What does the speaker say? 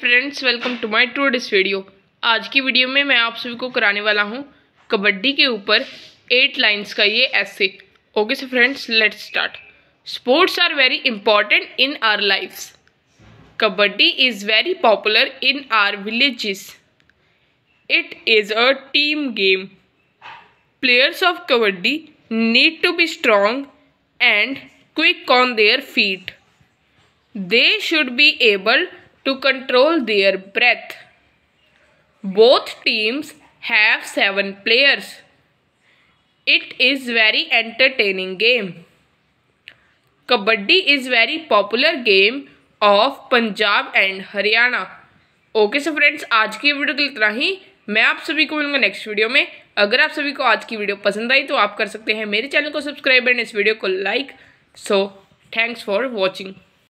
Friends welcome to my to this video आज की video में मैं आप सभी को कराने वाला हूँ कबड्डी के ऊपर एट लाइंस का ये ऐसे okay so friends let's start sports are very important in our lifes kabaddi is very popular in our villages it is a team game players of kabaddi need to be strong and quick on their feet they should be abled to control their breath. Both teams have seven players. It is very entertaining game. Kabaddi is very popular game of Punjab and Haryana. okay so friends aaj ki video ke लिए इतना ही मैं आप सभी को मिलूंगा next video में अगर आप सभी को आज की वीडियो पसंद आई तो आप कर सकते हैं मेरे चैनल को सब्सक्राइब एंड इस वीडियो को like so thanks for watching